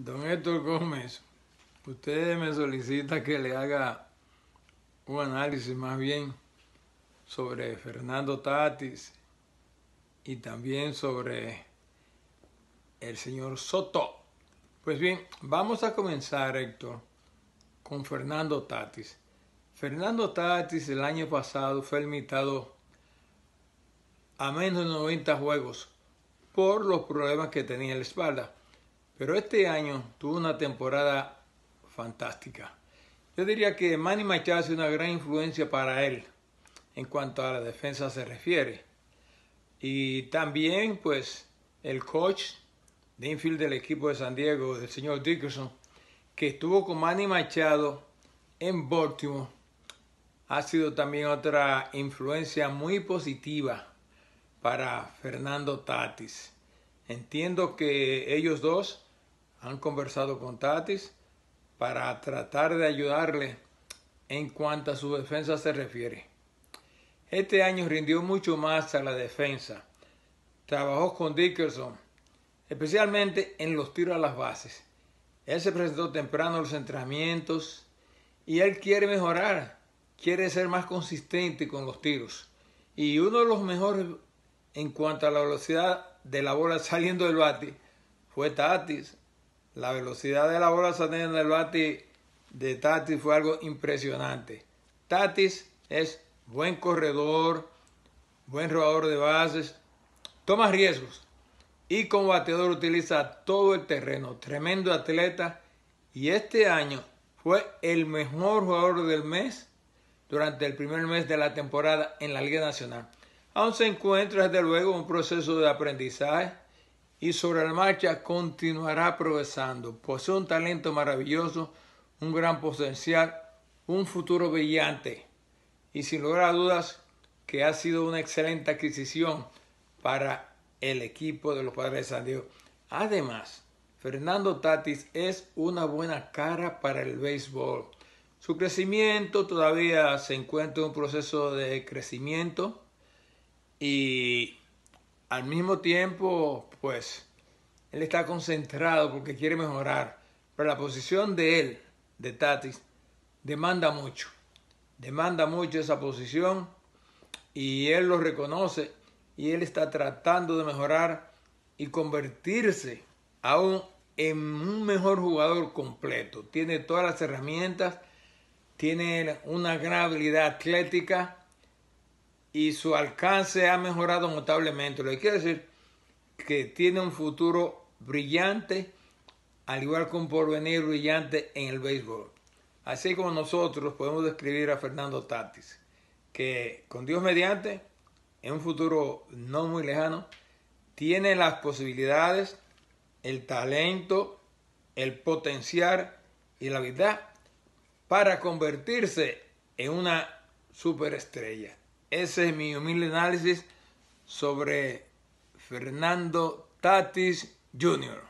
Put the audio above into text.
Don Héctor Gómez, usted me solicita que le haga un análisis más bien sobre Fernando Tatis y también sobre el señor Soto. Pues bien, vamos a comenzar, Héctor, con Fernando Tatis. Fernando Tatis el año pasado fue limitado a menos de 90 juegos por los problemas que tenía en la espalda. Pero este año tuvo una temporada fantástica. Yo diría que Manny Machado es una gran influencia para él en cuanto a la defensa se refiere. Y también, pues, el coach de infield del equipo de San Diego, El señor Dickerson, que estuvo con Manny Machado en Baltimore, ha sido también otra influencia muy positiva para Fernando Tatis. Entiendo que ellos dos han conversado con Tatis para tratar de ayudarle en cuanto a su defensa se refiere. Este año rindió mucho más a la defensa. Trabajó con Dickerson, especialmente en los tiros a las bases. Él se presentó temprano a los entrenamientos y él quiere mejorar, quiere ser más consistente con los tiros. Y uno de los mejores en cuanto a la velocidad de la bola saliendo del bate fue Tatis la velocidad de la bola en el bate de Tatis fue algo impresionante. Tatis es buen corredor, buen jugador de bases, toma riesgos y como bateador utiliza todo el terreno. Tremendo atleta y este año fue el mejor jugador del mes durante el primer mes de la temporada en la Liga Nacional. Aún se encuentra desde luego un proceso de aprendizaje y sobre la marcha continuará progresando. Posee pues un talento maravilloso, un gran potencial, un futuro brillante y sin lugar a dudas que ha sido una excelente adquisición para el equipo de los Padres de San Diego. Además, Fernando Tatis es una buena cara para el béisbol. Su crecimiento todavía se encuentra en un proceso de crecimiento y al mismo tiempo, pues, él está concentrado porque quiere mejorar. Pero la posición de él, de Tatis, demanda mucho. Demanda mucho esa posición y él lo reconoce y él está tratando de mejorar y convertirse aún en un mejor jugador completo. Tiene todas las herramientas, tiene una gran habilidad atlética y su alcance ha mejorado notablemente. Lo que quiere decir que tiene un futuro brillante, al igual que un porvenir brillante en el béisbol. Así como nosotros podemos describir a Fernando Tatis, que con Dios mediante, en un futuro no muy lejano, tiene las posibilidades, el talento, el potenciar y la habilidad para convertirse en una superestrella. Ese es mi humilde análisis sobre Fernando Tatis Jr.